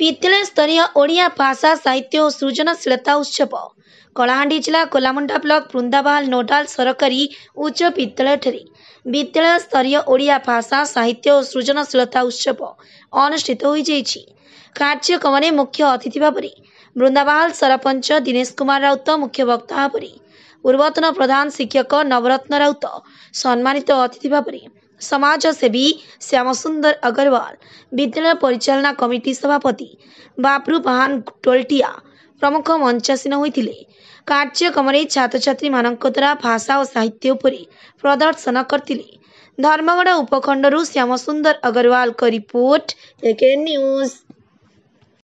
ବିଦ୍ୟାଳୟ ସ୍ତରୀୟ ଓଡ଼ିଆ ଭାଷା ସାହିତ୍ୟ ଓ ସୃଜନଶୀଳତା ଉତ୍ସବ କଳାହାଣ୍ଡି ଜିଲ୍ଲା କୋଲାମୁଣ୍ଡା ବ୍ଲକ ବୃନ୍ଦାବାଲ ନୋଡାଲ ସରକାରୀ ଉଚ୍ଚ ବିଦ୍ୟାଳୟଠାରେ ବିଦ୍ୟାଳୟ ସ୍ତରୀୟ ଓଡ଼ିଆ ଭାଷା ସାହିତ୍ୟ ଓ ସୃଜନଶୀଳତା ଉତ୍ସବ ଅନୁଷ୍ଠିତ ହୋଇଯାଇଛି କାର୍ଯ୍ୟକ୍ରମରେ ମୁଖ୍ୟ ଅତିଥି ଭାବରେ ବୃନ୍ଦାବାହାଲ ସରପଞ୍ଚ ଦିନେଶ କୁମାର ରାଉତ ମୁଖ୍ୟ ବକ୍ତା ଭାବରେ ପୂର୍ବତନ ପ୍ରଧାନ ଶିକ୍ଷକ ନବରତ୍ନ ରାଉତ ସମ୍ମାନିତ ଅତିଥି ଭାବରେ श्यामसुन्दर अग्रवाल विद्यालय परिचालना कमिटी सभापति बाब्रुन टोल्टिया प्रमुख मञ्चसीन हुन्छ कर्कमै छात्र छ भाषा उपरे प्रदर्शन गरिखण्डर अग्रवाल अगरवालको रिपोर्ट न्यूज